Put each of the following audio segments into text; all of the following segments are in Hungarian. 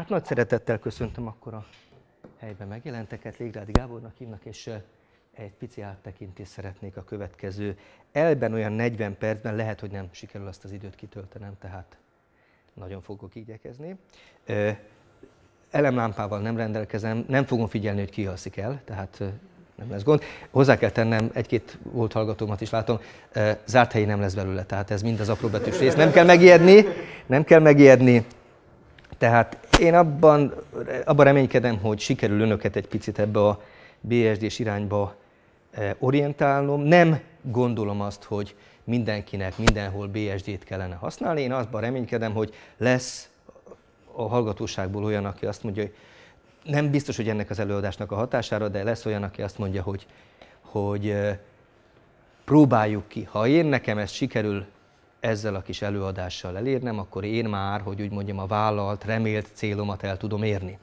Hát nagy szeretettel köszöntöm akkor a helyben megjelenteket. Légrádi Gábornak hívnak, és egy pici áttekintést szeretnék a következő. Elben olyan 40 percben lehet, hogy nem sikerül azt az időt kitöltenem, tehát nagyon fogok igyekezni. Elemlámpával nem rendelkezem, nem fogom figyelni, hogy ki alszik el, tehát nem lesz gond. Hozzá kell tennem, egy-két volt hallgatómat is látom, zárt helyi nem lesz belőle, tehát ez mind az apróbetűs rész. Nem kell megijedni, nem kell megijedni. Tehát én abban, abban reménykedem, hogy sikerül önöket egy picit ebbe a BSD-s irányba eh, orientálnom. Nem gondolom azt, hogy mindenkinek mindenhol BSD-t kellene használni. Én azban reménykedem, hogy lesz a hallgatóságból olyan, aki azt mondja, hogy nem biztos, hogy ennek az előadásnak a hatására, de lesz olyan, aki azt mondja, hogy, hogy eh, próbáljuk ki. Ha én nekem ez sikerül ezzel a kis előadással elérnem, akkor én már, hogy úgy mondjam, a vállalt, remélt célomat el tudom érni.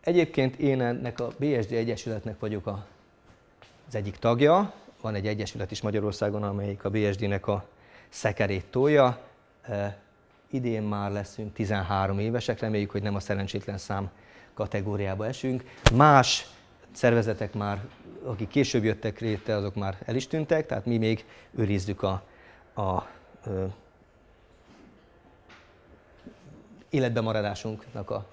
Egyébként én ennek a BSD Egyesületnek vagyok a, az egyik tagja. Van egy egyesület is Magyarországon, amelyik a BSD-nek a szekerét tolja. E, idén már leszünk 13 évesek, reméljük, hogy nem a szerencsétlen szám kategóriába esünk. Más szervezetek már, akik később jöttek létre, azok már el is tűntek, tehát mi még őrizzük a, a ö, életbemaradásunknak a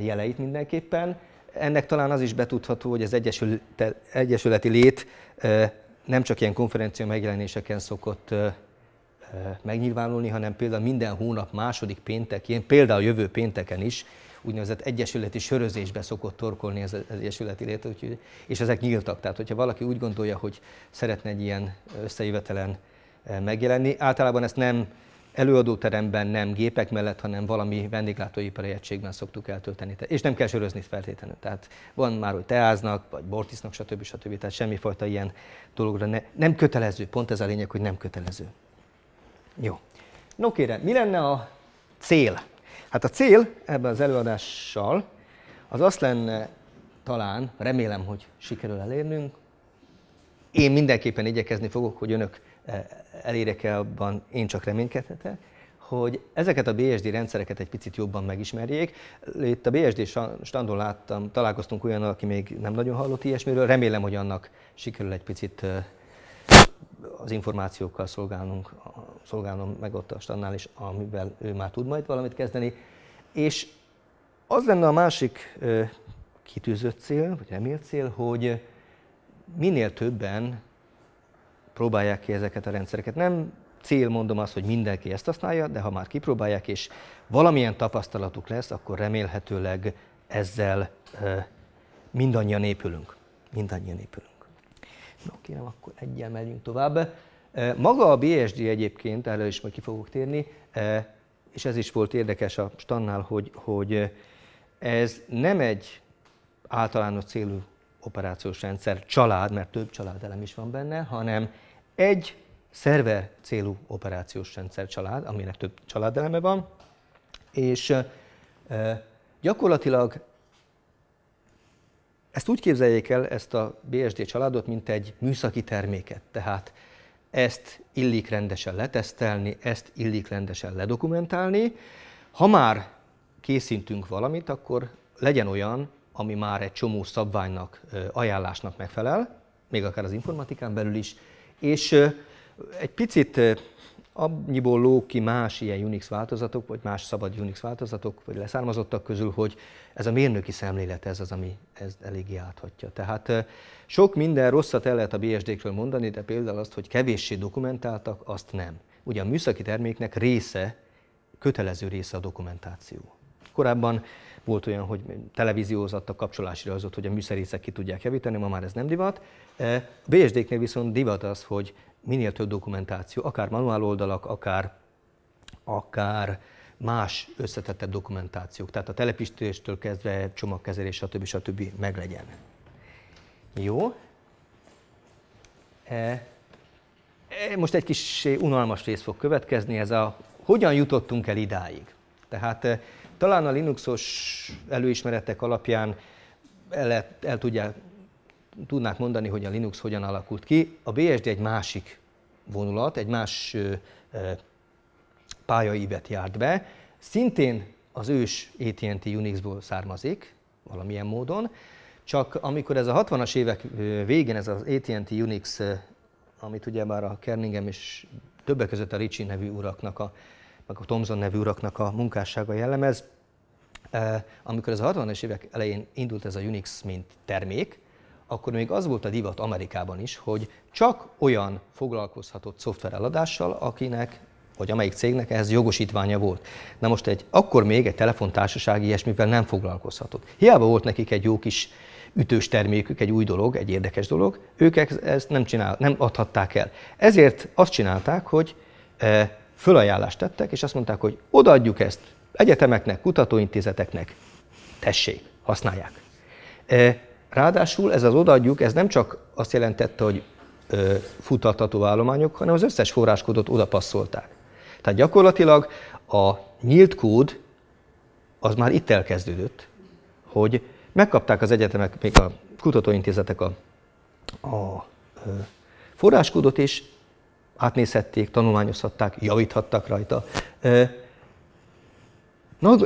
jeleit mindenképpen. Ennek talán az is betudható, hogy az egyesülete, egyesületi lét nem csak ilyen konferencia megjelenéseken szokott megnyilvánulni, hanem például minden hónap második péntekén, például jövő pénteken is úgynevezett egyesületi sörözésbe szokott torkolni az egyesületi lét, úgyhogy, és ezek nyíltak. Tehát, hogyha valaki úgy gondolja, hogy szeretne egy ilyen összejövetelen eh, megjelenni, általában ezt nem előadóteremben nem gépek mellett, hanem valami vendéglátóipari egységben szoktuk eltölteni. És nem kell sörözni feltétlenül. Tehát van már, hogy teáznak, vagy bortisznak, stb. stb. Tehát semmifajta ilyen dologra ne, nem kötelező. Pont ez a lényeg, hogy nem kötelező. Jó. No kérem, mi lenne a cél Hát a cél ebben az előadással az azt lenne talán, remélem, hogy sikerül elérnünk, én mindenképpen igyekezni fogok, hogy önök eh, elérek el abban, én csak reménykedhetek, hogy ezeket a BSD rendszereket egy picit jobban megismerjék. Itt a BSD standon láttam, találkoztunk olyan, aki még nem nagyon hallott ilyesmiről, remélem, hogy annak sikerül egy picit eh, az információkkal szolgálnunk, szolgálnom meg ott a standnál is, amivel ő már tud majd valamit kezdeni. És az lenne a másik kitűzött cél, vagy remélt cél, hogy minél többen próbálják ki ezeket a rendszereket. Nem cél mondom azt, hogy mindenki ezt használja, de ha már kipróbálják és valamilyen tapasztalatuk lesz, akkor remélhetőleg ezzel mindannyian épülünk. Mindannyian épülünk. Na, kérem, akkor egyel megyünk tovább. Eh, maga a BSD egyébként, erre is majd ki fogok térni, eh, és ez is volt érdekes a stannál, hogy, hogy eh, ez nem egy általános célú operációs rendszer család, mert több családelem is van benne, hanem egy szerver célú operációs rendszer család, aminek több családeleme van, és gyakorlatilag ezt úgy képzeljék el, ezt a BSD családot, mint egy műszaki terméket. Tehát ezt illik rendesen letesztelni, ezt illik rendesen ledokumentálni. Ha már készítünk valamit, akkor legyen olyan, ami már egy csomó szabványnak, ajánlásnak megfelel, még akár az informatikán belül is, és egy picit annyiból ló ki más ilyen Unix változatok, vagy más szabad Unix változatok, vagy leszármazottak közül, hogy ez a mérnöki szemlélet, ez az, ami ez eléggé áthatja. Tehát sok minden rosszat el lehet a BSD-kről mondani, de például azt, hogy kevéssé dokumentáltak, azt nem. Ugye a műszaki terméknek része, kötelező része a dokumentáció. Korábban volt olyan, hogy televízióhoz adtak kapcsolási rajzot, hogy a műszerészek ki tudják javítani, ma már ez nem divat. A BSD-knél viszont divat az, hogy minél több dokumentáció, akár manuál oldalak, akár, akár más összetettebb dokumentációk, tehát a telepítéstől kezdve csomagkezelés, stb. stb. meglegyen. Jó. E, e, most egy kis unalmas rész fog következni, ez a hogyan jutottunk el idáig. Tehát e, talán a Linuxos előismeretek alapján el, el tudják tudnák mondani, hogy a Linux hogyan alakult ki. A BSD egy másik vonulat, egy más pályaívet járt be, szintén az ős AT&T Unixból származik valamilyen módon, csak amikor ez a 60-as évek végén ez az AT&T Unix, amit ugye már a Kerningem és többek között a Ricci nevű uraknak, a, meg a Thomson nevű uraknak a munkássága jellemez, amikor ez a 60-as évek elején indult ez a Unix, mint termék, akkor még az volt a divat Amerikában is, hogy csak olyan foglalkozhatott eladással, akinek vagy amelyik cégnek ehhez jogosítványa volt. Na most egy, akkor még egy telefontársaság ilyesmivel nem foglalkozhatott. Hiába volt nekik egy jó kis ütős termékük, egy új dolog, egy érdekes dolog, ők ezt nem, csinál, nem adhatták el. Ezért azt csinálták, hogy e, fölajánlást tettek, és azt mondták, hogy odaadjuk ezt egyetemeknek, kutatóintézeteknek, tessék, használják. E, Ráadásul ez az odaadjuk, ez nem csak azt jelentette, hogy futtatható állományok, hanem az összes forráskódot oda passzolták. Tehát gyakorlatilag a nyílt kód az már itt elkezdődött, hogy megkapták az egyetemek, még a kutatóintézetek a, a forráskódot, és átnézhették, tanulmányozhatták, javíthattak rajta.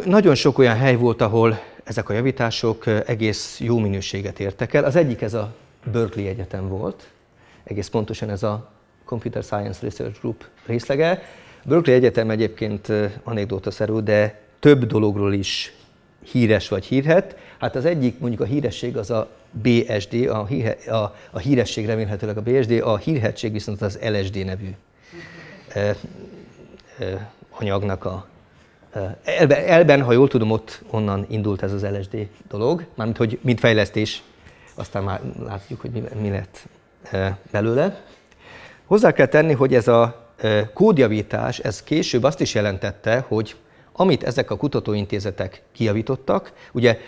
nagyon sok olyan hely volt, ahol ezek a javítások egész jó minőséget értek el. Az egyik ez a Berkeley Egyetem volt, egész pontosan ez a Computer Science Research Group részlege. Berkeley Egyetem egyébként szerű, de több dologról is híres vagy hírhet. Hát az egyik, mondjuk a híresség az a BSD, a, híre, a, a híresség remélhetőleg a BSD, a hírhetség viszont az LSD nevű ö, ö, anyagnak a Elben, elben, ha jól tudom, ott onnan indult ez az LSD dolog, mármint hogy mint fejlesztés, aztán már látjuk, hogy mi, mi lett belőle. Hozzá kell tenni, hogy ez a kódjavítás, ez később azt is jelentette, hogy amit ezek a kutatóintézetek kijavítottak, ugye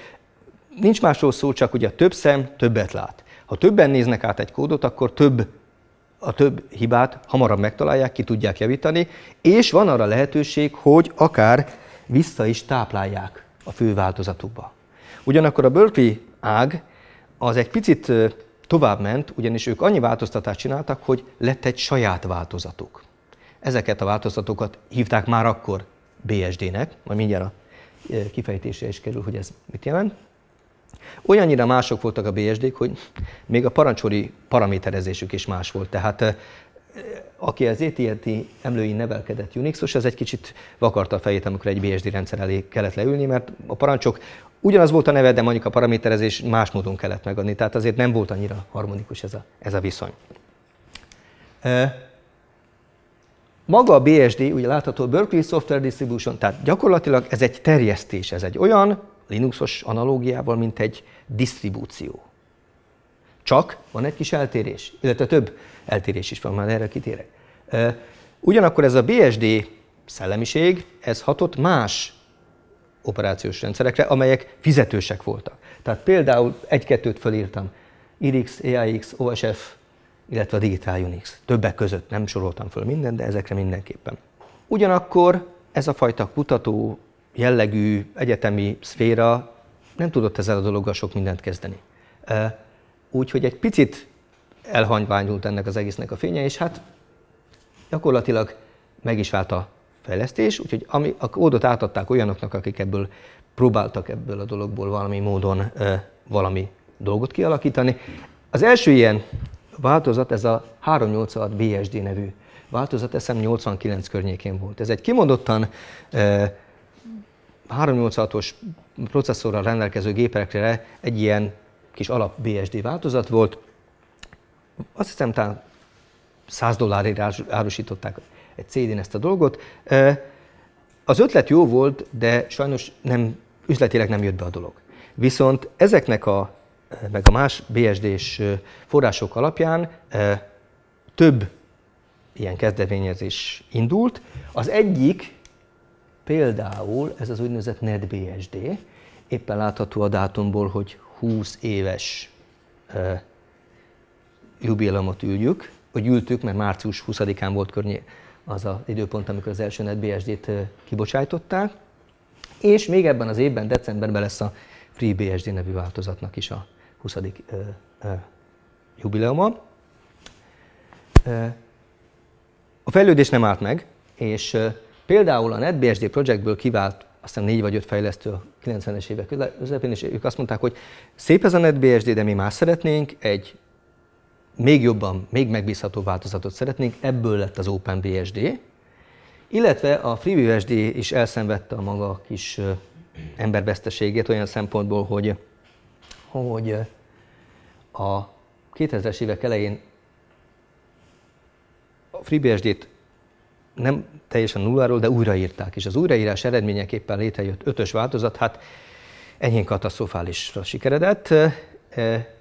nincs másról szó, csak ugye több szem többet lát. Ha többen néznek át egy kódot, akkor több a több hibát hamarabb megtalálják, ki tudják javítani, és van arra lehetőség, hogy akár vissza is táplálják a fő változatukba. Ugyanakkor a Berkeley ág az egy picit tovább ment, ugyanis ők annyi változtatást csináltak, hogy lett egy saját változatuk. Ezeket a változtatókat hívták már akkor BSD-nek, majd mindjárt a kifejtésre is kerül, hogy ez mit jelent. Olyannyira mások voltak a bsd hogy még a parancsori paraméterezésük is más volt. Tehát aki az AT&T emlői nevelkedett Unixos, az egy kicsit vakarta a fejét, amikor egy BSD rendszer elé kellett leülni, mert a parancsok ugyanaz volt a neve, de mondjuk a paraméterezés más módon kellett megadni, tehát azért nem volt annyira harmonikus ez a, ez a viszony. Maga a BSD, ugye látható Berkeley Software Distribution, tehát gyakorlatilag ez egy terjesztés, ez egy olyan Linuxos analógiával, mint egy disztribúció. Csak van egy kis eltérés, illetve több eltérés is van, már erre kitérek. Ugyanakkor ez a BSD szellemiség, ez hatott más operációs rendszerekre, amelyek fizetősek voltak. Tehát például egy-kettőt fölírtam, IRIX, EIX, OSF, illetve a Digital Unix. Többek között nem soroltam föl minden, de ezekre mindenképpen. Ugyanakkor ez a fajta kutató jellegű egyetemi szféra nem tudott ezzel a dologgal sok mindent kezdeni. Úgyhogy egy picit elhanyványult ennek az egésznek a fénye, és hát gyakorlatilag meg is vált a fejlesztés, úgyhogy ami, a kódot átadták olyanoknak, akik ebből próbáltak ebből a dologból valami módon valami dolgot kialakítani. Az első ilyen változat, ez a 386 BSD nevű változat, eszem 89 környékén volt. Ez egy kimondottan 386-os processzorral rendelkező gépekre egy ilyen kis alap BSD változat volt. Azt hiszem, talán 100 dollárért árusították egy CD-n ezt a dolgot. Az ötlet jó volt, de sajnos nem, üzletileg nem jött be a dolog. Viszont ezeknek a, meg a más BSD-s források alapján több ilyen kezdeményezés indult. Az egyik Például ez az úgynevezett NetBSD, éppen látható a dátumból, hogy 20 éves e, jubileumot üljük, hogy ültük, mert március 20-án volt környé az az időpont, amikor az első NetBSD-t kibocsájtották, és még ebben az évben, decemberben lesz a FreeBSD nevű változatnak is a 20. E, e, jubileuma. E, a fejlődés nem állt meg, és Például a NetBSD projektből kivált aztán négy vagy öt fejlesztő a 90-es évek közepén, és ők azt mondták, hogy szép ez a NetBSD, de mi más szeretnénk, egy még jobban, még megbízható változatot szeretnénk, ebből lett az OpenBSD, illetve a FreeBSD is elszenvedte a maga kis emberveszteségét olyan szempontból, hogy, hogy a 2000-es évek elején a FreeBSD-t nem teljesen nulláról, de újraírták, és az újraírás eredményeképpen létrejött ötös változat, hát enyhén katasztrofálisra sikeredett, e,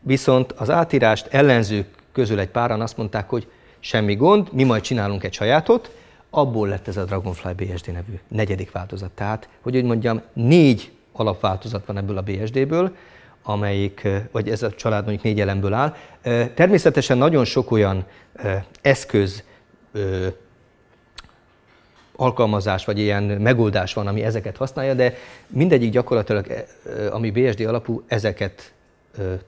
viszont az átírást ellenzők közül egy páran azt mondták, hogy semmi gond, mi majd csinálunk egy sajátot, abból lett ez a Dragonfly BSD nevű negyedik változat. Tehát, hogy úgy mondjam, négy alapváltozat van ebből a BSD-ből, amelyik, e, vagy ez a család mondjuk négy elemből áll. E, természetesen nagyon sok olyan eszköz ö, alkalmazás vagy ilyen megoldás van, ami ezeket használja, de mindegyik gyakorlatilag, e, ami BSD alapú, ezeket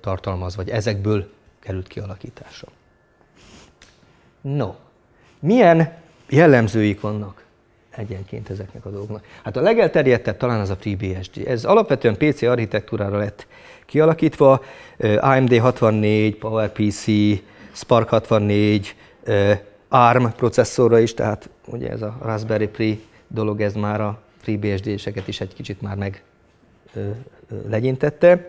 tartalmaz, vagy ezekből került kialakításra. No, milyen jellemzőik vannak egyenként ezeknek a dolgoknak? Hát a legelterjedtebb talán az a FreeBSD. Ez alapvetően PC architektúrára lett kialakítva, AMD 64, PowerPC, Spark 64, ARM processzorra is, tehát ugye ez a Raspberry Pi dolog, ez már a FreeBSD-seket is egy kicsit már meg ö, ö, legyintette.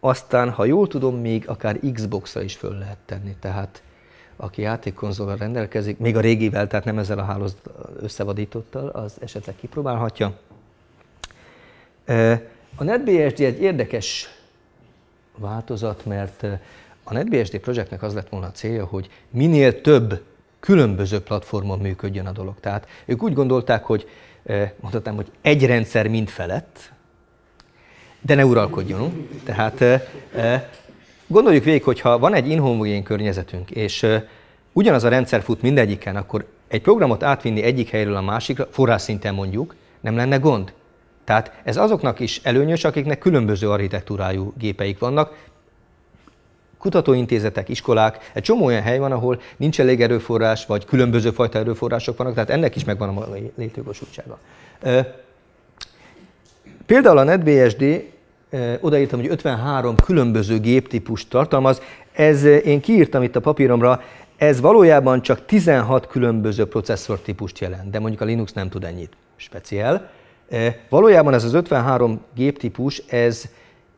Aztán, ha jól tudom, még akár Xbox-ra is föl lehet tenni, tehát aki játékkonzolra rendelkezik, még a régivel, tehát nem ezzel a hálózat összevadítottal, az esetleg kipróbálhatja. A NetBSD egy érdekes változat, mert a NetBSD projektnek az lett volna a célja, hogy minél több különböző platformon működjön a dolog. Tehát ők úgy gondolták, hogy eh, mondhatnám, hogy egy rendszer mind felett, de ne uralkodjon. Tehát eh, eh, gondoljuk végig, hogy ha van egy inhomogén környezetünk, és ugyanaz a rendszer fut mindegyiken, akkor egy programot átvinni egyik helyről a másikra, szinten mondjuk, nem lenne gond. Tehát ez azoknak is előnyös, akiknek különböző architektúrájú gépeik vannak, kutatóintézetek, iskolák, egy csomó olyan hely van, ahol nincs elég erőforrás, vagy különböző fajta erőforrások vannak, tehát ennek is megvan a létjogosultsága. Például a NetBSD odaírtam, hogy 53 különböző géptípust tartalmaz. Ez, én kiírtam itt a papíromra, ez valójában csak 16 különböző processzortípust jelent, de mondjuk a Linux nem tud ennyit speciál. Valójában ez az 53 géptípus, ez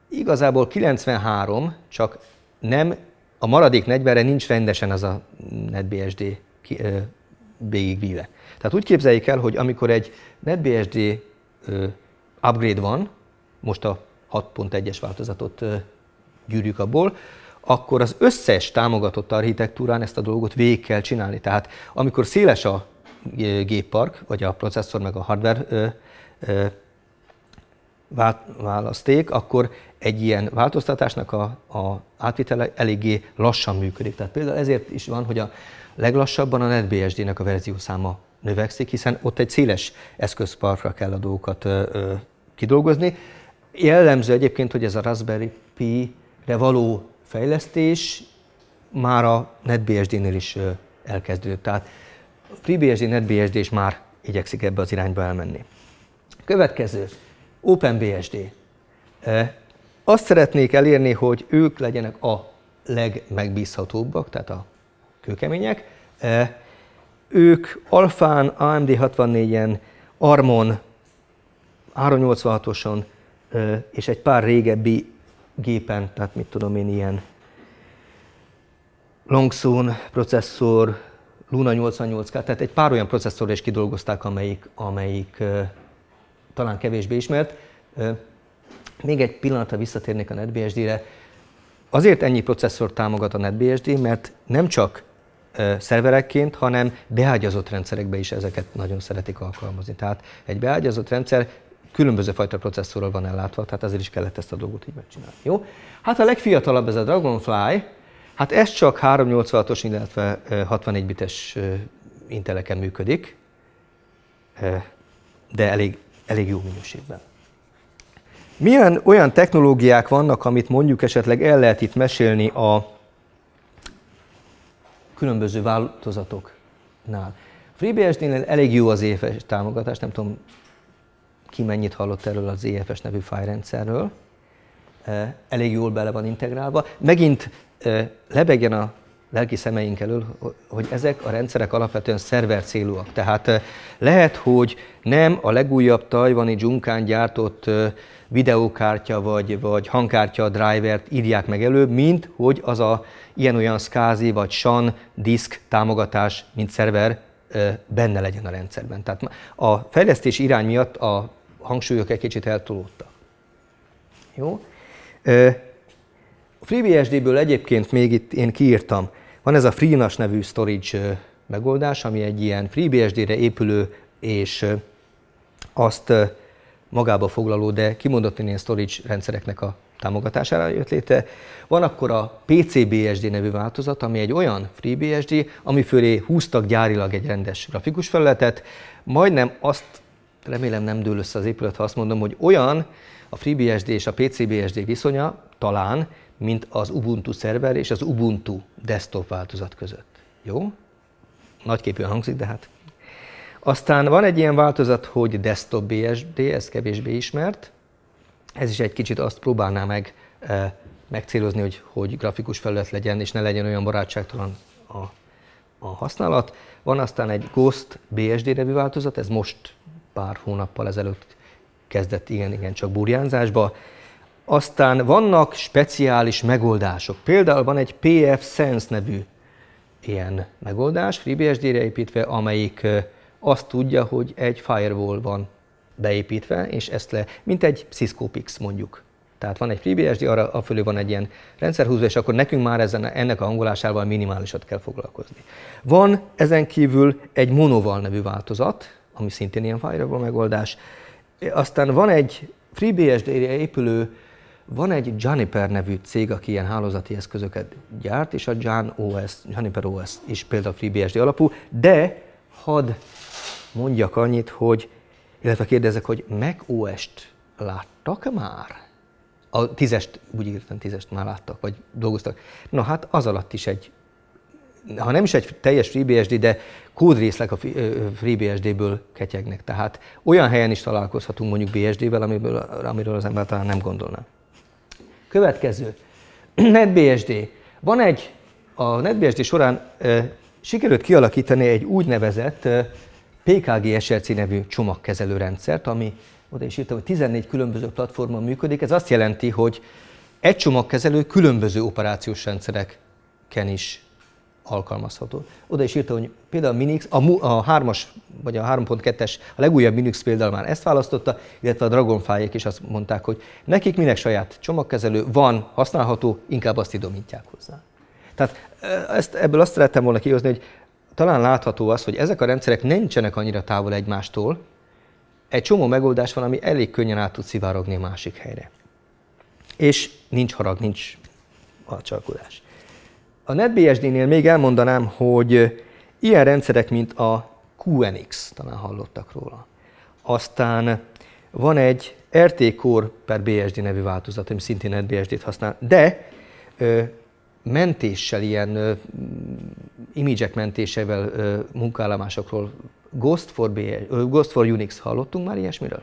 igazából 93, csak nem, a maradék 40-re nincs rendesen az a NetBSD végigvíve. Tehát úgy képzeljék el, hogy amikor egy NetBSD upgrade van, most a 6.1-es változatot gyűrjük abból, akkor az összes támogatott architektúrán ezt a dolgot végig kell csinálni. Tehát amikor széles a géppark, vagy a processzor, meg a hardware választék, akkor egy ilyen változtatásnak a, a átvitele eléggé lassan működik. Tehát például ezért is van, hogy a leglassabban a NetBSD-nek a verziószáma növekszik, hiszen ott egy széles eszközparkra kell a dolgokat ö, ö, kidolgozni. Jellemző egyébként, hogy ez a Raspberry Pi-re való fejlesztés már a NetBSD-nél is ö, elkezdődött. Tehát FreeBSD, NetBSD is már igyekszik ebbe az irányba elmenni. Következő, OpenBSD. Azt szeretnék elérni, hogy ők legyenek a legmegbízhatóbbak, tehát a kőkemények. Ők Alfán, AMD64-en, Armon, 386-oson és egy pár régebbi gépen, tehát mit tudom én, ilyen Longsun processzor, Luna 88 tehát egy pár olyan processzor is kidolgozták, amelyik, amelyik talán kevésbé ismert. Még egy pillanatra visszatérnék a NetBSD-re. Azért ennyi processzor támogat a NetBSD, mert nem csak szerverekként, hanem beágyazott rendszerekbe is ezeket nagyon szeretik alkalmazni. Tehát egy beágyazott rendszer különböző fajta processzorral van ellátva, tehát azért is kellett ezt a dolgot így megcsinálni. Jó? Hát a legfiatalabb ez a Dragonfly, hát ez csak 386-os, illetve 64 bites inteleken működik, de elég elég jó minőségben. Milyen olyan technológiák vannak, amit mondjuk esetleg el lehet itt mesélni a különböző változatoknál? FreeBSD-nél elég jó az EFS támogatás, nem tudom ki mennyit hallott erről az EFS nevű fájrendszerről. Elég jól bele van integrálva. Megint eh, lebegjen a lelki szemeink elől, hogy ezek a rendszerek alapvetően szerver célúak. Tehát eh, lehet, hogy nem a legújabb tajvani dzsunkán gyártott eh, videókártya vagy, vagy hangkártya drivert írják meg előbb, mint hogy az a ilyen-olyan SCSI vagy SAN disk támogatás, mint szerver eh, benne legyen a rendszerben. Tehát a fejlesztés irány miatt a hangsúlyok egy kicsit eltolódtak. Jó? FreeBSD-ből egyébként még itt én kiírtam, van ez a FreeNAS nevű storage megoldás, ami egy ilyen FreeBSD-re épülő és azt magába foglaló, de kimondottan ilyen storage rendszereknek a támogatására jött léte. Van akkor a PCBSD nevű változat, ami egy olyan FreeBSD, ami fölé húztak gyárilag egy rendes grafikus felületet, majdnem azt remélem nem dől össze az épület, ha azt mondom, hogy olyan a FreeBSD és a PCBSD viszonya talán, mint az Ubuntu szerver és az Ubuntu desktop változat között. Jó? Nagyképűen hangzik, de hát. Aztán van egy ilyen változat, hogy desktop BSD, ez kevésbé ismert. Ez is egy kicsit azt próbálná meg eh, megcélozni, hogy, hogy grafikus felület legyen, és ne legyen olyan barátságtalan a, a használat. Van aztán egy Ghost BSD nevű változat, ez most pár hónappal ezelőtt kezdett igen, igen csak burjánzásba. Aztán vannak speciális megoldások. Például van egy PF Sense nevű ilyen megoldás, FreeBSD-re építve, amelyik azt tudja, hogy egy firewall van beépítve, és ezt le, mint egy Cisco Pix mondjuk. Tehát van egy FreeBSD, arra a fölé van egy ilyen rendszerhúzó, és akkor nekünk már ezen, ennek a hangolásával minimálisat kell foglalkozni. Van ezen kívül egy Monoval nevű változat, ami szintén ilyen firewall megoldás. Aztán van egy FreeBSD-re épülő, van egy Juniper nevű cég, aki ilyen hálózati eszközöket gyárt, és a Jan OS, Juniper OS is például FreeBSD alapú, de hadd mondjak annyit, hogy, illetve kérdezek, hogy Mac OS-t láttak már? A tízest, úgy írtam, tízest már láttak, vagy dolgoztak. Na hát az alatt is egy ha nem is egy teljes FreeBSD, de kódrészlek a FreeBSD-ből ketyegnek. Tehát olyan helyen is találkozhatunk mondjuk BSD-vel, amiből, amiről az ember talán nem gondolná. Következő. NetBSD. Van egy, a NetBSD során e, sikerült kialakítani egy úgynevezett e, PKG SRC nevű csomagkezelő rendszert, ami oda is írtam, hogy 14 különböző platformon működik. Ez azt jelenti, hogy egy csomagkezelő különböző operációs rendszerek is alkalmazható. Oda is írta, hogy például a Minix, a, a 3-as vagy a 3.2-es, a legújabb Minix például már ezt választotta, illetve a dragonfly is azt mondták, hogy nekik minek saját csomagkezelő van, használható, inkább azt idomítják hozzá. Tehát ezt, ebből azt szerettem volna kihozni, hogy talán látható az, hogy ezek a rendszerek nincsenek annyira távol egymástól, egy csomó megoldás van, ami elég könnyen át tud szivárogni a másik helyre. És nincs harag, nincs alcsalkodás. A NetBSD-nél még elmondanám, hogy ilyen rendszerek, mint a QNX, talán hallottak róla. Aztán van egy RT Core per BSD nevű változat, ami szintén NetBSD-t használ, de ö, mentéssel, ilyen ö, imidzsek mentésével ö, munkállamásokról Ghost for, BSD, ö, Ghost for Unix hallottunk már ilyesmiről?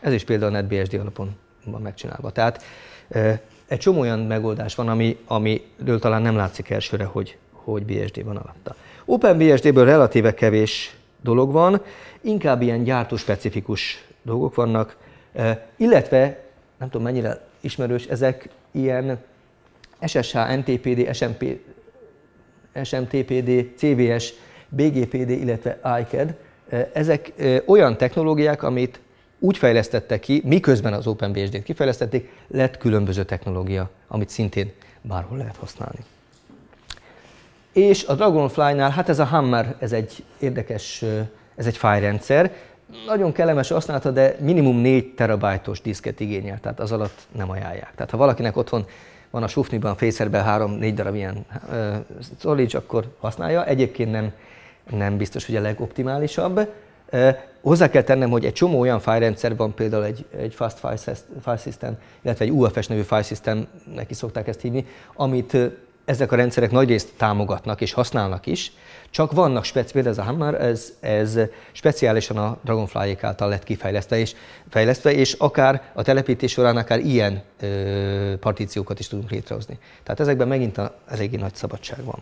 Ez is például NetBSD alapon van megcsinálva. Tehát ö, egy csomó olyan megoldás van, ami, amiről talán nem látszik elsőre, hogy, hogy BSD van alatta. OpenBSD-ből relatíve kevés dolog van, inkább ilyen gyártóspecifikus dolgok vannak, e, illetve nem tudom mennyire ismerős, ezek ilyen SSH, NTPD, SMP, SMTPD, CVS, BGPD, illetve ICAD, e, ezek e, olyan technológiák, amit úgy fejlesztette ki, miközben az OpenBSD-t kifejlesztették, lett különböző technológia, amit szintén bárhol lehet használni. És a Dragonfly-nál, hát ez a Hammer, ez egy érdekes, ez egy fájrendszer. Nagyon kellemes használata, de minimum 4 terabájtos diszket igényel, tehát az alatt nem ajánlják. Tehát ha valakinek otthon van a sufniban, fészerben 3-4 darab ilyen uh, szolíts, akkor használja. Egyébként nem, nem biztos, hogy a legoptimálisabb. Hozzá kell tennem, hogy egy csomó olyan fájrendszer van, például egy, egy Fast File System, illetve egy UFS nevű file system, neki szokták ezt hívni, amit ezek a rendszerek részt támogatnak és használnak is, csak vannak speciális például ez a Hammer, ez, ez speciálisan a dragonfly által lett kifejlesztve, és, fejlesztve, és akár a telepítés során akár ilyen ö, partíciókat is tudunk létrehozni. Tehát ezekben megint a, régi nagy szabadság van.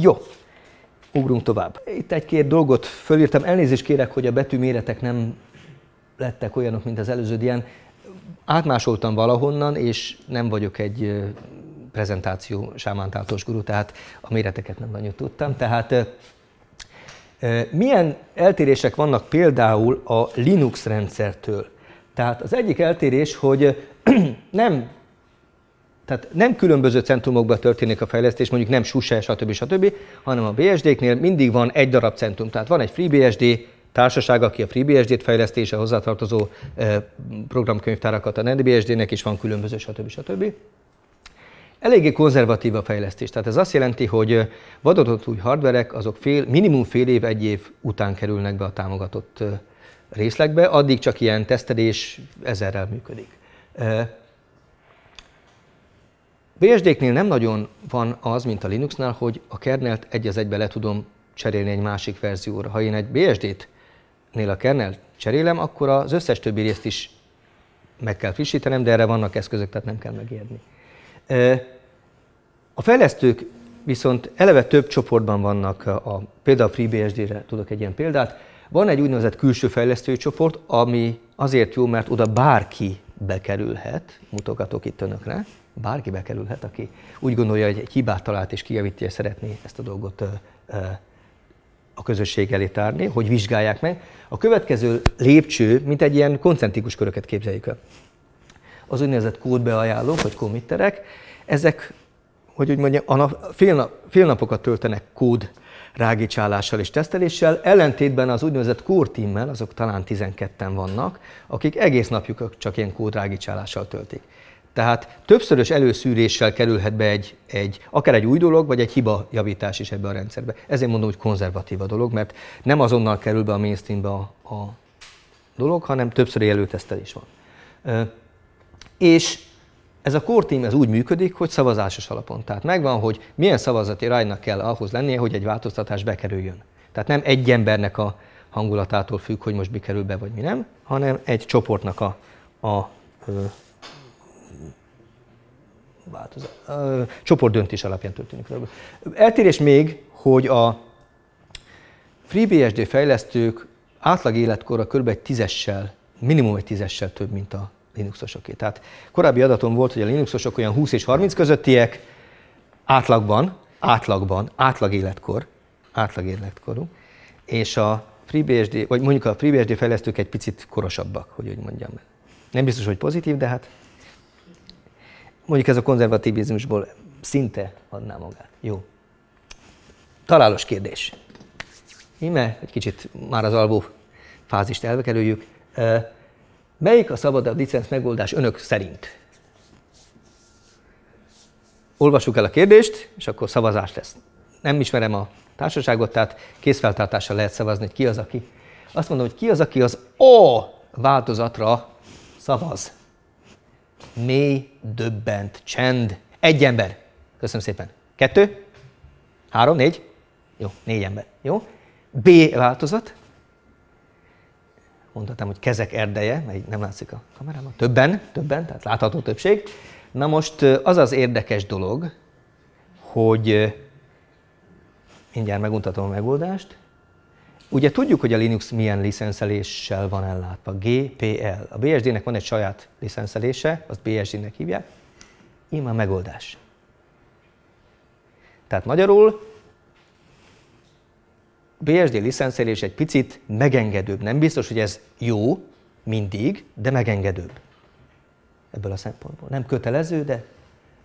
Jó, Ugrunk tovább. Itt egy-két dolgot fölírtam. Elnézést kérek, hogy a betűméretek nem lettek olyanok, mint az előző ilyen. Átmásoltam valahonnan, és nem vagyok egy prezentáció sámántáltós gurú, tehát a méreteket nem nagyon tudtam. Tehát milyen eltérések vannak például a Linux rendszertől? Tehát az egyik eltérés, hogy nem tehát nem különböző centrumokban történik a fejlesztés, mondjuk nem SUSE, stb. stb., hanem a BSD-knél mindig van egy darab centrum. Tehát van egy FreeBSD, társaság, aki a FreeBSD-t fejlesztése, hozzátartozó eh, programkönyvtárakat a NetBSD-nek is van különböző, stb. stb. Eléggé konzervatív a fejlesztés, tehát ez azt jelenti, hogy eh, vadatott új hardverek, azok fél, minimum fél év, egy év után kerülnek be a támogatott eh, részlegbe, addig csak ilyen tesztelés ezerrel működik bsd knél nem nagyon van az, mint a Linuxnál, hogy a kernelt egy az egybe le tudom cserélni egy másik verzióra. Ha én egy BSD-nél a kernelt cserélem, akkor az összes többi részt is meg kell frissítenem, de erre vannak eszközök, tehát nem kell megérni. A fejlesztők viszont eleve több csoportban vannak, a, például a FreeBSD-re tudok egy ilyen példát. Van egy úgynevezett külső fejlesztői csoport, ami azért jó, mert oda bárki bekerülhet, mutogatok itt önökre, bárki bekerülhet, aki úgy gondolja, hogy egy hibát talált és kijavítja, és szeretné ezt a dolgot a közösség elé tárni, hogy vizsgálják meg. A következő lépcső, mint egy ilyen koncentrikus köröket képzeljük el. Az úgynevezett kódbeajánlók, vagy komitterek, ezek, hogy úgy mondjam, a nap, fél, nap, fél napokat töltenek kód rágicsálással és teszteléssel, ellentétben az úgynevezett core azok talán 12-en vannak, akik egész napjukat csak ilyen kód rágicsálással töltik. Tehát többszörös előszűréssel kerülhet be egy, egy, akár egy új dolog, vagy egy hiba javítás is ebbe a rendszerbe. Ezért mondom, hogy konzervatív a dolog, mert nem azonnal kerül be a mainstreambe a, a dolog, hanem többszöri előtesztelés van. Ö, és ez a core team ez úgy működik, hogy szavazásos alapon. Tehát megvan, hogy milyen szavazati rájnak kell ahhoz lennie, hogy egy változtatás bekerüljön. Tehát nem egy embernek a hangulatától függ, hogy most mi kerül be, vagy mi nem, hanem egy csoportnak a, a a változás, csoportdöntés alapján történik. Eltérés még, hogy a FreeBSD fejlesztők átlag életkora kb. egy tízessel, minimum egy tízessel több, mint a Linuxosoké. Tehát korábbi adatom volt, hogy a Linuxosok olyan 20 és 30 közöttiek, átlagban, átlagban, átlag életkor, átlag életkorú, és a FreeBSD, vagy mondjuk a FreeBSD fejlesztők egy picit korosabbak, hogy úgy mondjam. Nem biztos, hogy pozitív, de hát Mondjuk ez a konzervatívizmusból szinte adná magát. Jó. Találós kérdés. Íme, egy kicsit már az alvó fázist elvekelőjük. Melyik a szabadabb licenc megoldás önök szerint? Olvassuk el a kérdést, és akkor szavazás lesz. Nem ismerem a társaságot, tehát készfeltartással lehet szavazni, hogy ki az, aki. Azt mondom, hogy ki az, aki az A változatra szavaz. Mély, döbbent, csend. Egy ember. Köszönöm szépen. Kettő? Három, négy? Jó, négy ember. Jó? B változat. Mondhatnám, hogy kezek erdeje, mert nem látszik a kamerában. Többen, többen, tehát látható többség. Na most az az érdekes dolog, hogy mindjárt megmutatom a megoldást, Ugye tudjuk, hogy a Linux milyen licenszeléssel van ellátva, GPL. A BSD-nek van egy saját licenszelése, azt BSD-nek hívják, Ima a megoldás. Tehát magyarul BSD licenszelés egy picit megengedőbb. Nem biztos, hogy ez jó mindig, de megengedőbb ebből a szempontból. Nem kötelező, de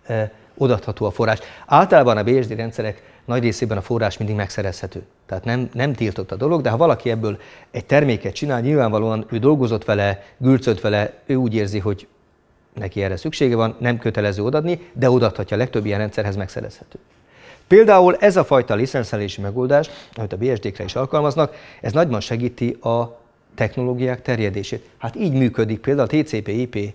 ö, odatható a forrás. Általában a BSD rendszerek nagy részében a forrás mindig megszerezhető. Tehát nem, nem tiltott a dolog, de ha valaki ebből egy terméket csinál, nyilvánvalóan ő dolgozott vele, gülcölt vele, ő úgy érzi, hogy neki erre szüksége van, nem kötelező odadni, de odaadhatja, a legtöbb ilyen rendszerhez megszerezhető. Például ez a fajta licenszelési megoldás, amit a BSD-kre is alkalmaznak, ez nagyban segíti a technológiák terjedését. Hát így működik például a TCP-IP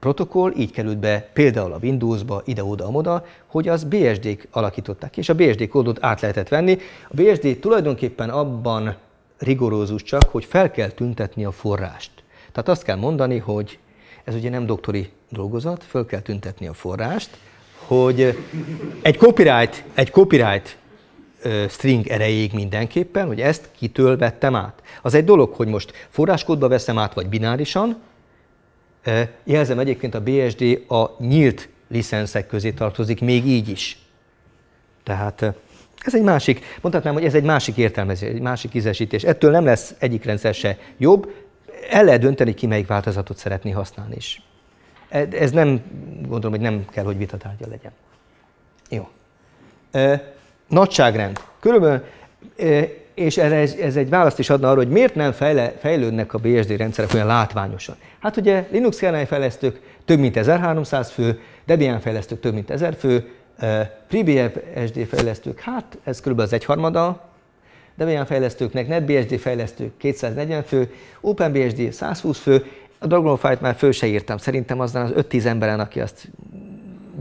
protokoll így került be például a Windowsba, ide-oda-amoda, hogy az BSD-k alakították és a BSD kódot át lehetett venni. A BSD tulajdonképpen abban rigorózus csak, hogy fel kell tüntetni a forrást. Tehát azt kell mondani, hogy ez ugye nem doktori dolgozat, fel kell tüntetni a forrást, hogy egy copyright, egy copyright string erejéig mindenképpen, hogy ezt kitől vettem át. Az egy dolog, hogy most forráskódba veszem át, vagy binárisan, Jelzem egyébként a BSD a nyílt licenszek közé tartozik, még így is. Tehát ez egy másik, mondhatnám, hogy ez egy másik értelmezés, egy másik ízesítés. Ettől nem lesz egyik rendszer se jobb, el lehet dönteni ki, melyik változatot szeretné használni is. E, ez nem, gondolom, hogy nem kell, hogy vitatárgya legyen. Jó. Nagyságrend. Körülbelül és ez, ez, egy választ is adna arra, hogy miért nem fejle, fejlődnek a BSD rendszerek olyan látványosan. Hát ugye Linux kernel fejlesztők több mint 1300 fő, Debian fejlesztők több mint 1000 fő, FreeBSD fejlesztők, hát ez kb. az egyharmada, Debian fejlesztőknek, NetBSD fejlesztők 240 fő, OpenBSD 120 fő, a Dragonflight már föl se írtam, szerintem aztán az 5-10 emberen, aki azt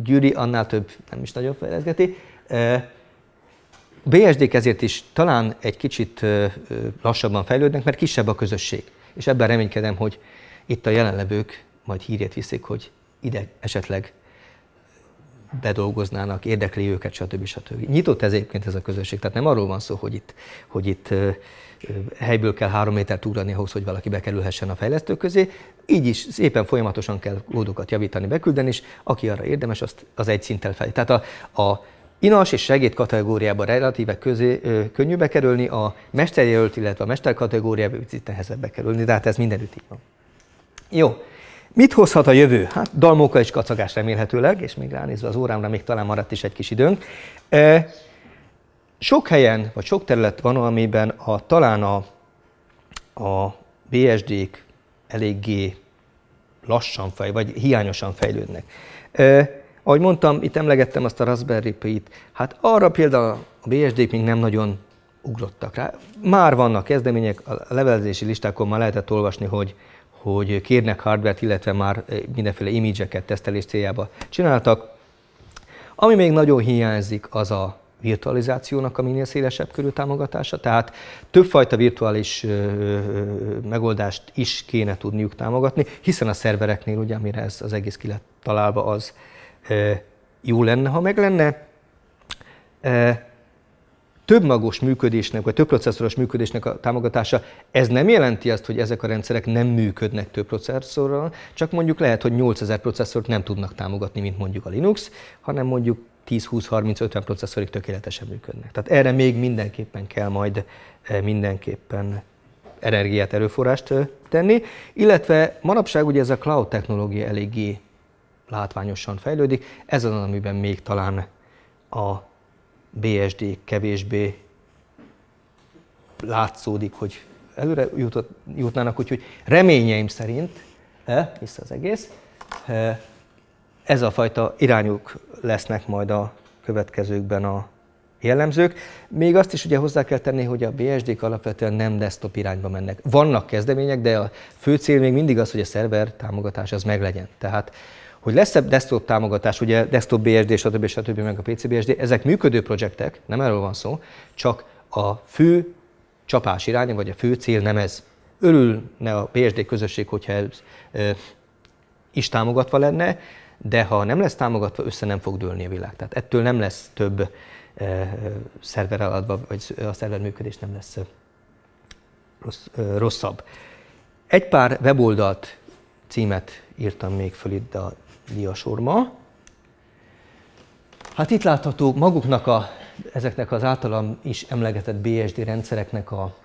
gyűri, annál több nem is nagyon fejleszgeti. A bsd ezért is talán egy kicsit lassabban fejlődnek, mert kisebb a közösség. És ebben reménykedem, hogy itt a jelenlevők majd hírét viszik, hogy ide esetleg bedolgoznának, érdekli őket, stb. stb. Nyitott ez egyébként ez a közösség, tehát nem arról van szó, hogy itt, hogy itt helyből kell három métert ugrani ahhoz, hogy valaki bekerülhessen a fejlesztők közé. Így is szépen folyamatosan kell kódokat javítani, beküldeni, és aki arra érdemes, azt az egy szinttel fel. Tehát a, a Inas és segéd kategóriába relatíve közé, ö, könnyű bekerülni, a mesterjelölt, illetve a mester kategóriába picit nehezebb bekerülni, de hát ez mindenütt így van. Jó, mit hozhat a jövő? Hát dalmóka és kacagás remélhetőleg, és még ránézve az órámra még talán maradt is egy kis időnk. E, sok helyen, vagy sok terület van, amiben a, talán a, a BSD-k eléggé lassan fej, vagy hiányosan fejlődnek. E, ahogy mondtam, itt emlegettem azt a Raspberry Pi-t. Hát arra például a bsd még nem nagyon ugrottak rá. Már vannak kezdemények, a levelezési listákon már lehetett olvasni, hogy, hogy kérnek hardvert, illetve már eh, mindenféle imidzseket tesztelés céljába csináltak. Ami még nagyon hiányzik, az a virtualizációnak a minél szélesebb körű támogatása, tehát többfajta virtuális ö, ö, megoldást is kéne tudniuk támogatni, hiszen a szervereknél, ugye, amire ez az egész ki lett találva, az jó lenne, ha meg lenne. Több magos működésnek, vagy több processzoros működésnek a támogatása, ez nem jelenti azt, hogy ezek a rendszerek nem működnek több processzorral, csak mondjuk lehet, hogy 8000 processzort nem tudnak támogatni, mint mondjuk a Linux, hanem mondjuk 10, 20, 30, 50 processzorig tökéletesen működnek. Tehát erre még mindenképpen kell majd mindenképpen energiát, erőforrást tenni, illetve manapság ugye ez a cloud technológia eléggé látványosan fejlődik. Ez az, amiben még talán a BSD kevésbé látszódik, hogy előre jutott, jutnának, úgyhogy reményeim szerint, e, vissza az egész, e, ez a fajta irányuk lesznek majd a következőkben a jellemzők. Még azt is ugye hozzá kell tenni, hogy a BSD-k alapvetően nem desktop irányba mennek. Vannak kezdemények, de a fő cél még mindig az, hogy a szerver támogatás az meglegyen. Tehát hogy lesz-e desktop támogatás, ugye desktop BSD, stb. stb. meg a PC BSD, ezek működő projektek, nem erről van szó, csak a fő csapás irány, vagy a fő cél nem ez. Örülne a BSD közösség, hogyha ez e, is támogatva lenne, de ha nem lesz támogatva, össze nem fog dőlni a világ. Tehát ettől nem lesz több szerver eladva, vagy a szerver működés nem lesz rosszabb. Egy pár weboldalt címet írtam még föl itt a diasorma. Hát itt látható maguknak a, ezeknek az általam is emlegetett BSD rendszereknek a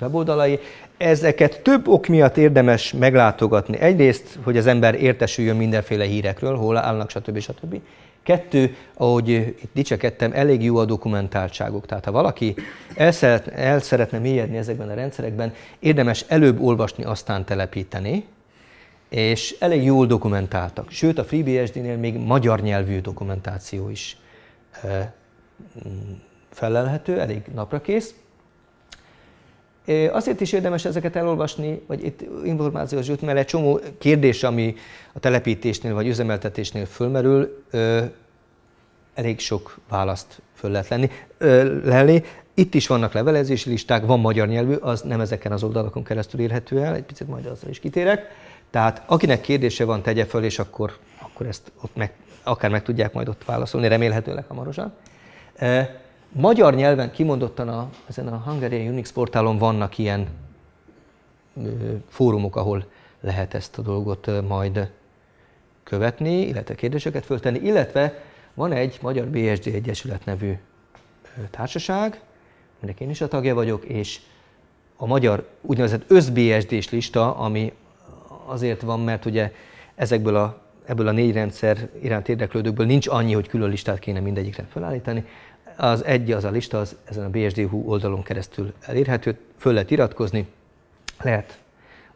weboldalai. Ezeket több ok miatt érdemes meglátogatni. Egyrészt, hogy az ember értesüljön mindenféle hírekről, hol állnak, stb. stb. Kettő, ahogy itt dicsekedtem, elég jó a dokumentáltságok. Tehát ha valaki el szeretne, el szeretne mélyedni ezekben a rendszerekben, érdemes előbb olvasni, aztán telepíteni, és elég jól dokumentáltak. Sőt, a FreeBSD-nél még magyar nyelvű dokumentáció is felelhető, elég naprakész. Azért is érdemes ezeket elolvasni, vagy itt információhoz jut, mert egy csomó kérdés, ami a telepítésnél vagy üzemeltetésnél fölmerül, elég sok választ föl lehet lenni, lelni. Itt is vannak levelezési listák, van magyar nyelvű, az nem ezeken az oldalakon keresztül érhető el, egy picit majd azzal is kitérek. Tehát akinek kérdése van, tegye föl, és akkor, akkor ezt ott meg, akár meg tudják majd ott válaszolni, remélhetőleg hamarosan magyar nyelven kimondottan a, ezen a Hungarian Unix portálon vannak ilyen ö, fórumok, ahol lehet ezt a dolgot ö, majd követni, illetve kérdéseket föltenni, illetve van egy Magyar BSD Egyesület nevű társaság, aminek én is a tagja vagyok, és a magyar úgynevezett összBSD-s lista, ami azért van, mert ugye ezekből a, ebből a négy rendszer iránt érdeklődőkből nincs annyi, hogy külön listát kéne mindegyikre felállítani, az egy, az a lista, az ezen a bsd.hu oldalon keresztül elérhető, föl lehet iratkozni, lehet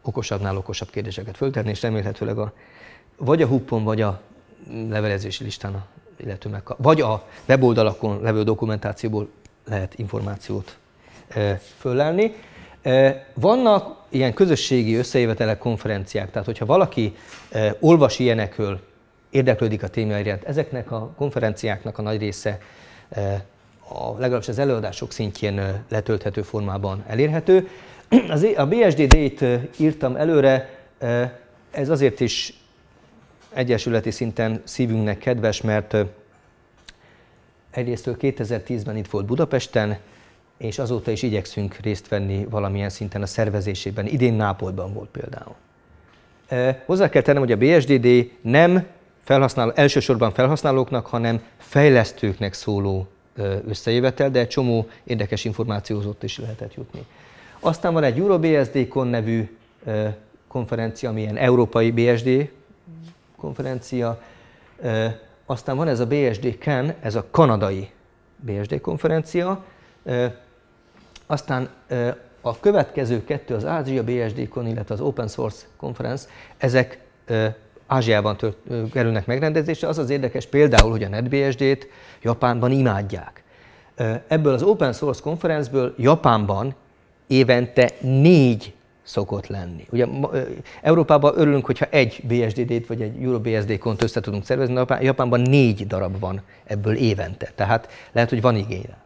okosabbnál okosabb kérdéseket föltenni, és remélhetőleg a, vagy a huppon, vagy a levelezési listán a illető meg, vagy a weboldalakon levő dokumentációból lehet információt e, föllelni. E, vannak ilyen közösségi összejövetelek, konferenciák, tehát hogyha valaki e, olvas ilyenekről, érdeklődik a téma ezeknek a konferenciáknak a nagy része E, a, legalábbis az előadások szintjén e, letölthető formában elérhető. Az, a BSD-t e, írtam előre, ez azért is egyesületi szinten szívünknek kedves, mert egyrészt 2010-ben itt volt Budapesten, és azóta is igyekszünk részt venni valamilyen szinten a szervezésében. Idén Nápolyban volt például. Hozzá kell tennem, hogy a BSDD nem felhasználó, elsősorban felhasználóknak, hanem fejlesztőknek szóló összejövetel, de egy csomó érdekes információhoz ott is lehetett jutni. Aztán van egy EuroBSD-kon nevű konferencia, ami ilyen európai BSD konferencia. Aztán van ez a BSD Can, ez a kanadai BSD konferencia. Aztán a következő kettő, az Ázsia BSD-kon, illetve az Open Source Conference, ezek Ázsiában tört, kerülnek megrendezésre. Az az érdekes például, hogy a NetBSD-t Japánban imádják. Ebből az Open Source konferencből Japánban évente négy szokott lenni. Ugye Európában örülünk, hogyha egy bsd t vagy egy EuroBSD kont össze tudunk szervezni, Japánban négy darab van ebből évente, tehát lehet, hogy van igényre.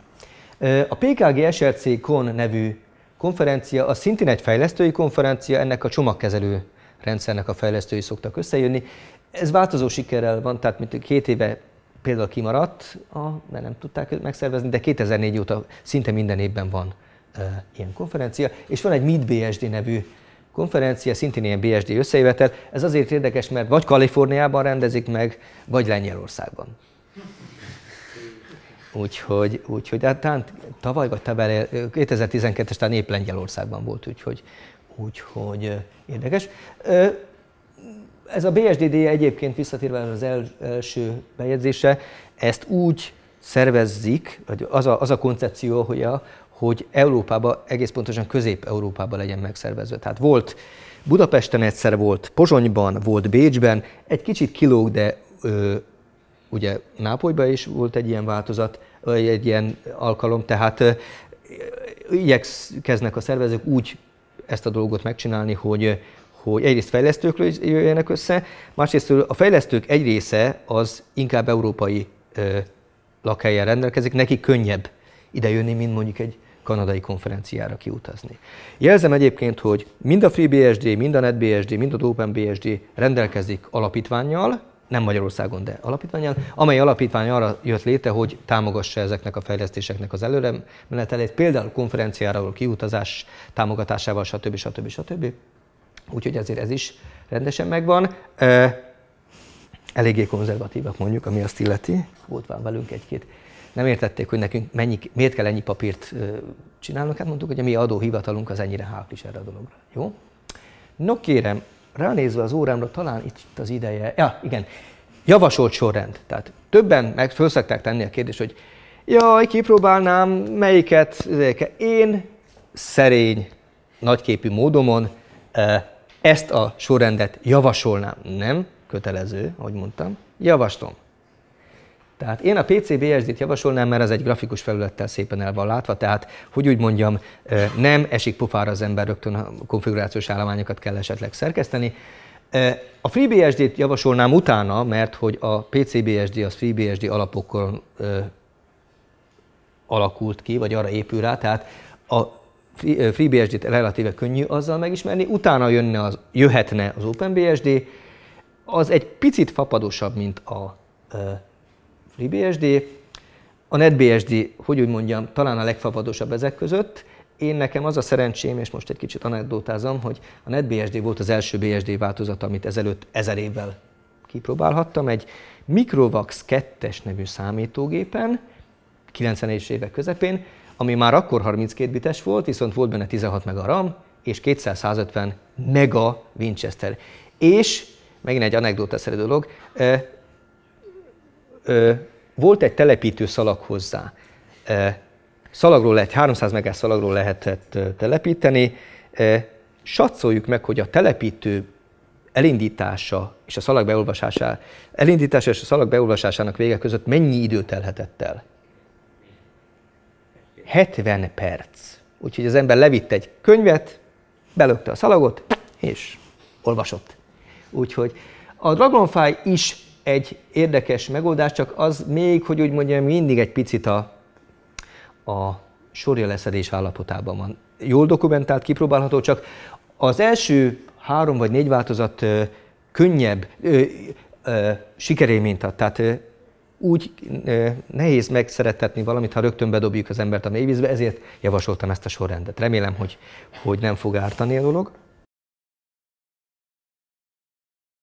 A PKG SRC Kon nevű konferencia, az szintén egy fejlesztői konferencia, ennek a csomagkezelő rendszernek a fejlesztői szoktak összejönni. Ez változó sikerrel van, tehát mint két éve például kimaradt, a, mert nem tudták megszervezni, de 2004 óta szinte minden évben van e, ilyen konferencia, és van egy MIT BSD nevű konferencia, szintén ilyen BSD összejövetel. Ez azért érdekes, mert vagy Kaliforniában rendezik meg, vagy Lengyelországban. Úgyhogy, úgyhogy hát, hát tavaly vagy tavaly, 2012-es tehát épp Lengyelországban volt, úgyhogy, Úgyhogy érdekes. Ez a BSDD egyébként visszatérve az első bejegyzése, ezt úgy szervezzik, vagy az a, az a koncepció, hogy, a, hogy Európába, egész pontosan Közép-Európába legyen megszervezve. Tehát volt Budapesten egyszer, volt Pozsonyban, volt Bécsben, egy kicsit kilóg, de ö, ugye Nápolyban is volt egy ilyen változat, egy ilyen alkalom, tehát ö, igyekeznek a szervezők úgy ezt a dolgot megcsinálni, hogy, hogy egyrészt fejlesztők jöjjenek össze, másrészt a fejlesztők egy része az inkább európai ö, lakhelyen rendelkezik, neki könnyebb idejönni, mint mondjuk egy kanadai konferenciára kiutazni. Jelzem egyébként, hogy mind a FreeBSD, mind a NetBSD, mind a OpenBSD rendelkezik alapítványjal, nem Magyarországon, de alapítványán, amely alapítvány arra jött léte, hogy támogassa ezeknek a fejlesztéseknek az előre menetelét, például konferenciáról, kiutazás támogatásával, stb. stb. stb. Úgyhogy azért ez is rendesen megvan. Eléggé konzervatívak mondjuk, ami azt illeti. Volt van velünk egy-két nem értették, hogy nekünk mennyi, miért kell ennyi papírt csinálnunk, hát mondtuk, hogy a mi adóhivatalunk az ennyire hálás erre a dologra. Jó? No kérem, ránézve az órámra, talán itt, itt az ideje. Ja, igen, javasolt sorrend. Tehát többen meg föl tenni a kérdést, hogy jaj, kipróbálnám, melyiket, én szerény, nagyképű módomon eh, ezt a sorrendet javasolnám. Nem kötelező, ahogy mondtam, javaslom. Tehát én a PCBSD-t javasolnám, mert ez egy grafikus felülettel szépen el van látva, tehát hogy úgy mondjam, nem esik pofára az ember rögtön, a konfigurációs állományokat kell esetleg szerkeszteni. A FreeBSD-t javasolnám utána, mert hogy a PCBSD az FreeBSD alapokon alakult ki, vagy arra épül rá, tehát a FreeBSD-t relatíve könnyű azzal megismerni, utána jönne az, jöhetne az OpenBSD, az egy picit fapadosabb, mint a FreeBSD. A NetBSD, hogy úgy mondjam, talán a legfapadosabb ezek között. Én nekem az a szerencsém, és most egy kicsit anekdotázom, hogy a NetBSD volt az első BSD változat, amit ezelőtt ezer évvel kipróbálhattam. Egy Microvax 2-es nevű számítógépen, 90-es évek közepén, ami már akkor 32 bites volt, viszont volt benne 16 mega RAM és 250 mega Winchester. És megint egy anekdóta dolog, eh, volt egy telepítő szalag hozzá. Szalagról lehet, 300 megás szalagról lehetett telepíteni. Satszoljuk meg, hogy a telepítő elindítása és a szalag beolvasása, elindítása és a szalag beolvasásának vége között mennyi idő telhetett el? 70 perc. Úgyhogy az ember levitt egy könyvet, belökte a szalagot, és olvasott. Úgyhogy a Dragonfly is egy érdekes megoldás, csak az még, hogy úgy mondjam, mindig egy picit a, a sorja leszedés állapotában van. Jól dokumentált, kipróbálható, csak az első három vagy négy változat ö, könnyebb, ö, ö, sikerélményt ad. Tehát ö, úgy ö, nehéz megszeretetni valamit, ha rögtön bedobjuk az embert a mélyvízbe, ezért javasoltam ezt a sorrendet. Remélem, hogy, hogy nem fog ártani a dolog.